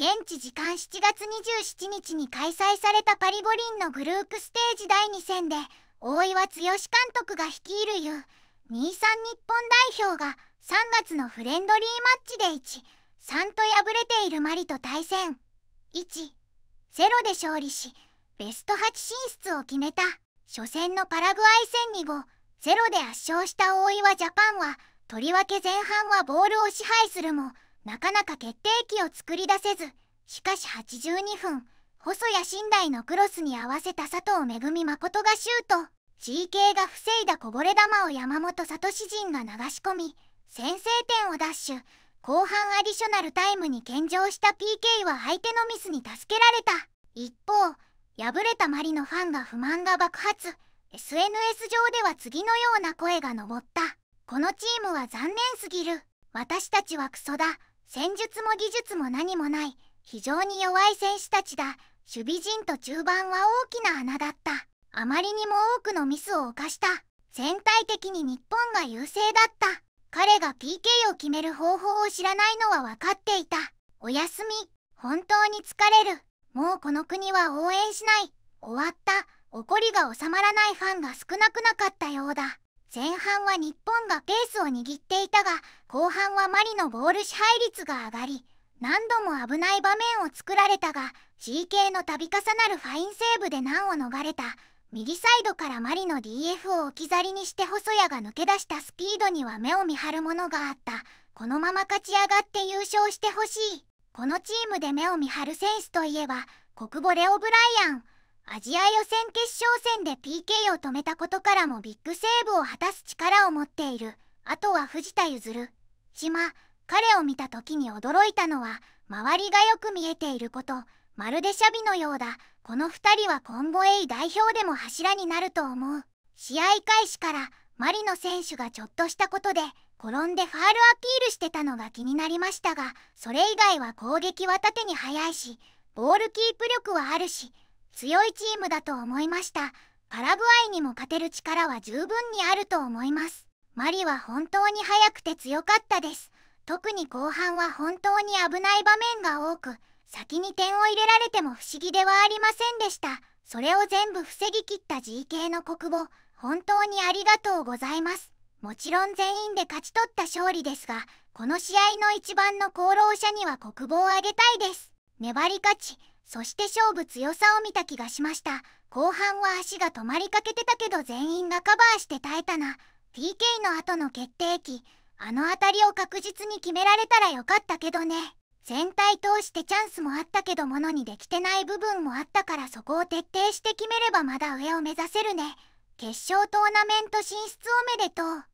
現地時間7月27日に開催されたパリ五輪のグループステージ第2戦で大岩剛監督が率いる U23 日本代表が3月のフレンドリーマッチで13と敗れているマリと対戦10で勝利しベスト8進出を決めた初戦のパラグアイ戦に5 0で圧勝した大岩ジャパンはとりわけ前半はボールを支配するもなかなか決定機を作り出せずしかし82分細谷新大のクロスに合わせた佐藤恵誠がシュート GK が防いだこぼれ球を山本聡陣が流し込み先制点を奪取後半アディショナルタイムに献上した PK は相手のミスに助けられた一方敗れたマリのファンが不満が爆発 SNS 上では次のような声が上ったこのチームは残念すぎる私たちはクソだ戦術も技術も何もない非常に弱い選手たちだ守備陣と中盤は大きな穴だったあまりにも多くのミスを犯した全体的に日本が優勢だった彼が PK を決める方法を知らないのは分かっていたおやすみ本当に疲れるもうこの国は応援しない終わった怒りが収まらないファンが少なくなかったようだ前半は日本がペースを握っていたが後半はマリのボール支配率が上がり何度も危ない場面を作られたが c k の度重なるファインセーブで難を逃れた右サイドからマリの DF を置き去りにして細谷が抜け出したスピードには目を見張るものがあったこのまま勝ち上がって優勝してほしいこのチームで目を見張る選手といえば国母レオ・ブライアンアジア予選決勝戦で PK を止めたことからもビッグセーブを果たす力を持っているあとは藤田譲島彼を見た時に驚いたのは周りがよく見えていることまるでシャビのようだこの2人は今後 A 代表でも柱になると思う試合開始からマリノ選手がちょっとしたことで転んでファールアピールしてたのが気になりましたがそれ以外は攻撃は縦に速いしボールキープ力はあるし強いチームだと思いましたパラグアイにも勝てる力は十分にあると思いますマリは本当に速くて強かったです特に後半は本当に危ない場面が多く先に点を入れられても不思議ではありませんでしたそれを全部防ぎきった GK の国母本当にありがとうございますもちろん全員で勝ち取った勝利ですがこの試合の一番の功労者には国防をあげたいです粘り勝ちそして勝負強さを見た気がしました後半は足が止まりかけてたけど全員がカバーして耐えたな PK の後の決定機あの辺りを確実に決められたらよかったけどね全体通してチャンスもあったけどものにできてない部分もあったからそこを徹底して決めればまだ上を目指せるね決勝トーナメント進出おめでとう